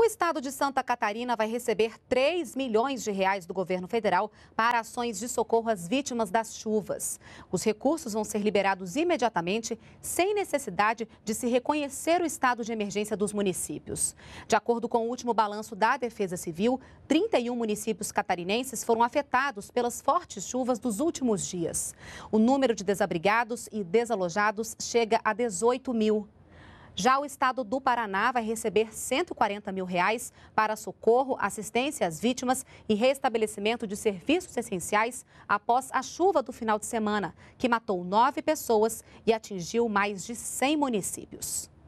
O estado de Santa Catarina vai receber 3 milhões de reais do governo federal para ações de socorro às vítimas das chuvas. Os recursos vão ser liberados imediatamente, sem necessidade de se reconhecer o estado de emergência dos municípios. De acordo com o último balanço da Defesa Civil, 31 municípios catarinenses foram afetados pelas fortes chuvas dos últimos dias. O número de desabrigados e desalojados chega a 18 mil. Já o estado do Paraná vai receber 140 mil reais para socorro, assistência às vítimas e restabelecimento de serviços essenciais após a chuva do final de semana, que matou nove pessoas e atingiu mais de 100 municípios.